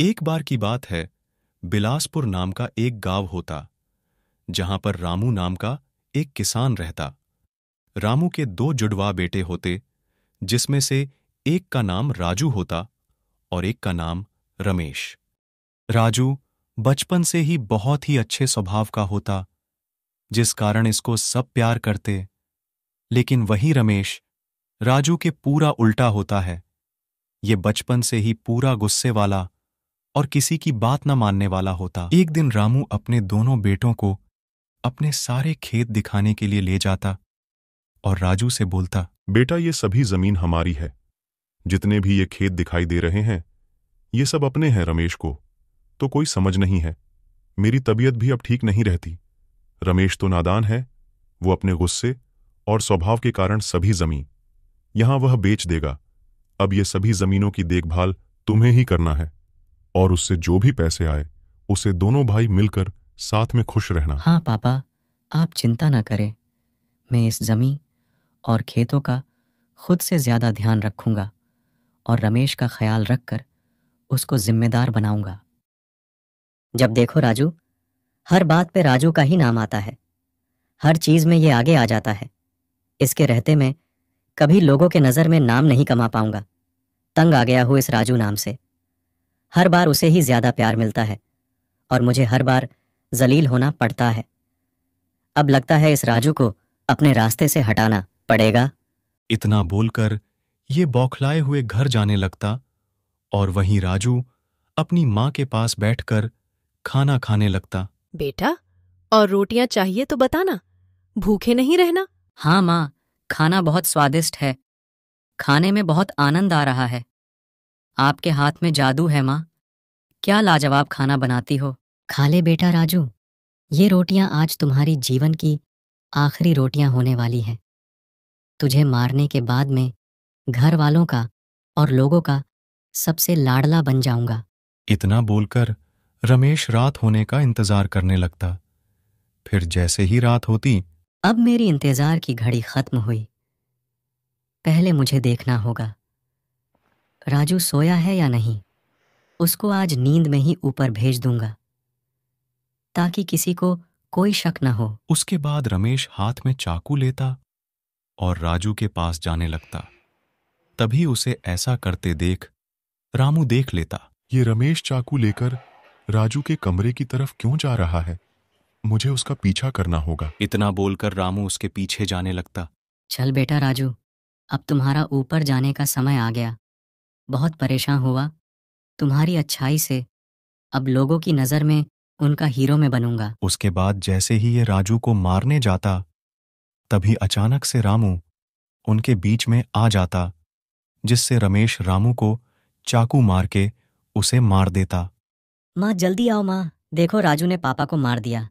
एक बार की बात है बिलासपुर नाम का एक गांव होता जहां पर रामू नाम का एक किसान रहता रामू के दो जुड़वा बेटे होते जिसमें से एक का नाम राजू होता और एक का नाम रमेश राजू बचपन से ही बहुत ही अच्छे स्वभाव का होता जिस कारण इसको सब प्यार करते लेकिन वही रमेश राजू के पूरा उल्टा होता है ये बचपन से ही पूरा गुस्से वाला और किसी की बात न मानने वाला होता एक दिन रामू अपने दोनों बेटों को अपने सारे खेत दिखाने के लिए ले जाता और राजू से बोलता बेटा ये सभी जमीन हमारी है जितने भी ये खेत दिखाई दे रहे हैं ये सब अपने हैं रमेश को तो कोई समझ नहीं है मेरी तबीयत भी अब ठीक नहीं रहती रमेश तो नादान है वो अपने गुस्से और स्वभाव के कारण सभी जमीन यहां वह बेच देगा अब ये सभी जमीनों की देखभाल तुम्हें ही करना है और उससे जो भी पैसे आए उसे दोनों भाई मिलकर साथ में खुश रहना हाँ पापा आप चिंता ना करें मैं इस जमी और खेतों का खुद से ज्यादा ध्यान रखूंगा और रमेश का ख्याल रखकर उसको जिम्मेदार बनाऊंगा जब देखो राजू हर बात पे राजू का ही नाम आता है हर चीज में ये आगे आ जाता है इसके रहते में कभी लोगों के नजर में नाम नहीं कमा पाऊंगा तंग आ गया हूं इस राजू नाम से हर बार उसे ही ज्यादा प्यार मिलता है और मुझे हर बार जलील होना पड़ता है अब लगता है इस राजू को अपने रास्ते से हटाना पड़ेगा इतना बोलकर ये बौखलाए हुए घर जाने लगता और वहीं राजू अपनी माँ के पास बैठकर खाना खाने लगता बेटा और रोटियां चाहिए तो बताना भूखे नहीं रहना हाँ माँ खाना बहुत स्वादिष्ट है खाने में बहुत आनंद आ रहा है आपके हाथ में जादू है माँ क्या लाजवाब खाना बनाती हो खा ले बेटा राजू ये रोटियां आज तुम्हारी जीवन की आखिरी रोटियां होने वाली हैं तुझे मारने के बाद में घर वालों का और लोगों का सबसे लाडला बन जाऊंगा इतना बोलकर रमेश रात होने का इंतजार करने लगता फिर जैसे ही रात होती अब मेरी इंतजार की घड़ी खत्म हुई पहले मुझे देखना होगा राजू सोया है या नहीं उसको आज नींद में ही ऊपर भेज दूंगा ताकि किसी को कोई शक न हो उसके बाद रमेश हाथ में चाकू लेता और राजू के पास जाने लगता तभी उसे ऐसा करते देख रामू देख लेता ये रमेश चाकू लेकर राजू के कमरे की तरफ क्यों जा रहा है मुझे उसका पीछा करना होगा इतना बोलकर रामू उसके पीछे जाने लगता चल बेटा राजू अब तुम्हारा ऊपर जाने का समय आ गया बहुत परेशान हुआ तुम्हारी अच्छाई से अब लोगों की नज़र में उनका हीरो में बनूंगा उसके बाद जैसे ही ये राजू को मारने जाता तभी अचानक से रामू उनके बीच में आ जाता जिससे रमेश रामू को चाकू मार के उसे मार देता माँ जल्दी आओ माँ देखो राजू ने पापा को मार दिया